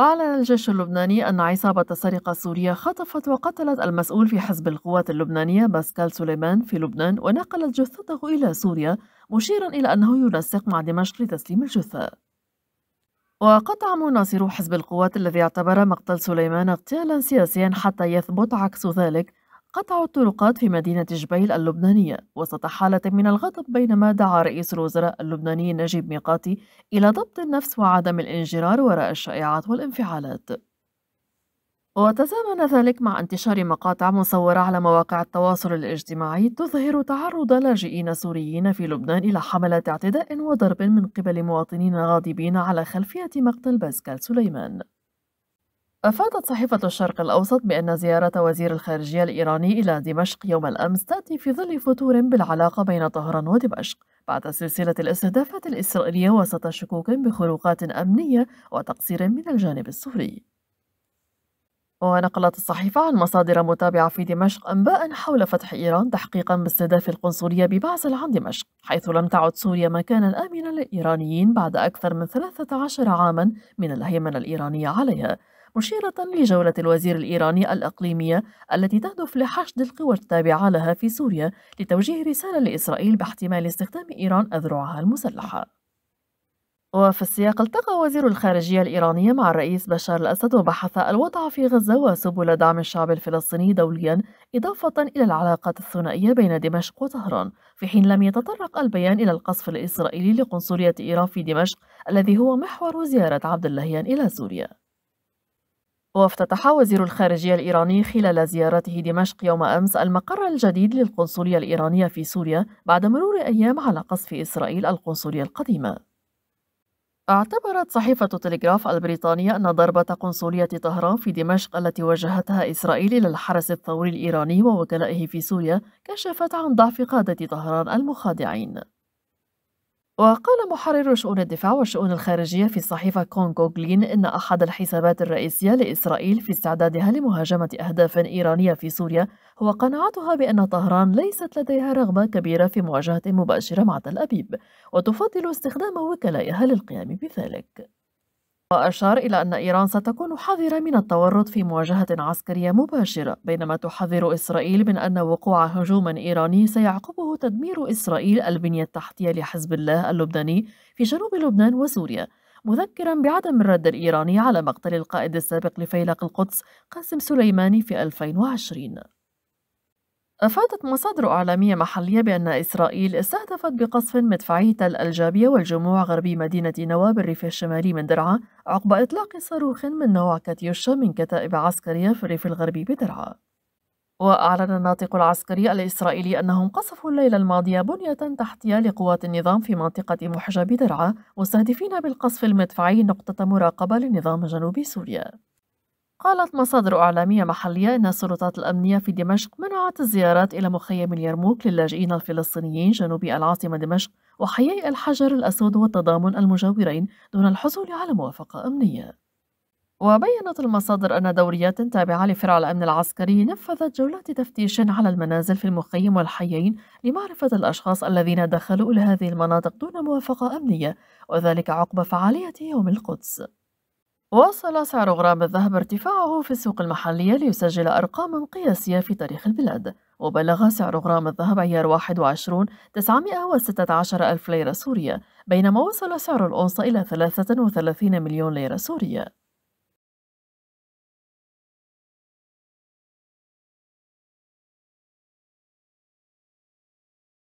أعلن الجيش اللبناني أن عصابة السرقة السورية خطفت وقتلت المسؤول في حزب القوات اللبنانية باسكال سليمان في لبنان ونقلت جثته إلى سوريا مشيرا إلى أنه ينسق مع دمشق لتسليم الجثة وقطع مناصرو حزب القوات الذي اعتبر مقتل سليمان اغتيالا سياسيا حتى يثبت عكس ذلك قطعوا الطرقات في مدينة جبيل اللبنانية وسط حالة من الغضب بينما دعا رئيس الوزراء اللبناني نجيب ميقاتي إلى ضبط النفس وعدم الانجرار وراء الشائعات والانفعالات وتزامن ذلك مع انتشار مقاطع مصورة على مواقع التواصل الاجتماعي تظهر تعرض لاجئين سوريين في لبنان إلى حملة اعتداء وضرب من قبل مواطنين غاضبين على خلفية مقتل باسكال سليمان أفادت صحيفة الشرق الأوسط بأن زيارة وزير الخارجية الإيراني إلى دمشق يوم الأمس تأتي في ظل فتور بالعلاقة بين طهران ودمشق بعد سلسلة الاستهدافات الإسرائيلية وسط شكوك بخروقات أمنية وتقصير من الجانب السوري. ونقلت الصحيفة عن مصادر متابعة في دمشق أنباء حول فتح إيران تحقيقا باستهداف القنصلية ببعسل عن دمشق حيث لم تعد سوريا مكانا آمنا للإيرانيين بعد أكثر من 13 عاما من الهيمنة الإيرانية عليها مشيرة لجولة الوزير الإيراني الأقليمية التي تهدف لحشد القوى التابعة لها في سوريا لتوجيه رسالة لإسرائيل باحتمال استخدام إيران أذرعها المسلحة. وفي السياق التقى وزير الخارجية الإيرانية مع الرئيس بشار الأسد وبحث الوضع في غزة وسبل دعم الشعب الفلسطيني دوليا إضافة إلى العلاقات الثنائية بين دمشق وطهران في حين لم يتطرق البيان إلى القصف الإسرائيلي لقنصلية إيران في دمشق الذي هو محور زيارة عبد اللهيان إلى سوريا وافتتح وزير الخارجية الإيراني خلال زيارته دمشق يوم أمس المقر الجديد للقنصلية الإيرانية في سوريا بعد مرور أيام على قصف إسرائيل القنصلية القديمة. اعتبرت صحيفة تلغراف البريطانية أن ضربة قنصلية طهران في دمشق التي وجهتها إسرائيل إلى الحرس الثوري الإيراني ووكلائه في سوريا كشفت عن ضعف قادة طهران المخادعين. وقال محرر شؤون الدفاع والشؤون الخارجية في صحيفة كونغو غلين إن أحد الحسابات الرئيسية لإسرائيل في استعدادها لمهاجمة أهداف إيرانية في سوريا هو قناعتها بأن طهران ليست لديها رغبة كبيرة في مواجهة مباشرة مع تل أبيب وتفضل استخدام وكلائها للقيام بذلك وأشار إلى أن إيران ستكون حذرة من التورط في مواجهة عسكرية مباشرة بينما تحذر إسرائيل من أن وقوع هجوم إيراني سيعقبه تدمير إسرائيل البنية التحتية لحزب الله اللبناني في جنوب لبنان وسوريا مذكرا بعدم الرد الإيراني على مقتل القائد السابق لفيلق القدس قاسم سليماني في 2020 أفادت مصادر إعلامية محلية بأن إسرائيل استهدفت بقصف مدفعي تل الجابية والجموع غربي مدينة نوى بالريف الشمالي من درعا عقب إطلاق صاروخ من نوع كاتيوشا من كتائب عسكرية في الريف الغربي بدرعا وأعلن الناطق العسكري الإسرائيلي أنهم قصفوا الليلة الماضية بنية تحتية لقوات النظام في منطقة محجب درعا مستهدفين بالقصف المدفعي نقطة مراقبة لنظام جنوب سوريا قالت مصادر إعلامية محلية أن السلطات الأمنية في دمشق منعت الزيارات إلى مخيم اليرموك للاجئين الفلسطينيين جنوب العاصمة دمشق وحي الحجر الأسود والتضامن المجاورين دون الحصول على موافقة أمنية وبينت المصادر أن دوريات تابعة لفرع الأمن العسكري نفذت جولات تفتيش على المنازل في المخيم والحيين لمعرفة الأشخاص الذين دخلوا إلى هذه المناطق دون موافقة أمنية وذلك عقب فعالية يوم القدس واصل سعر غرام الذهب ارتفاعه في السوق المحلية ليسجل أرقاما قياسية في تاريخ البلاد وبلغ سعر غرام الذهب عيار 21 916 ألف ليرة سورية بينما وصل سعر الأونصة إلى 33 مليون ليرة سورية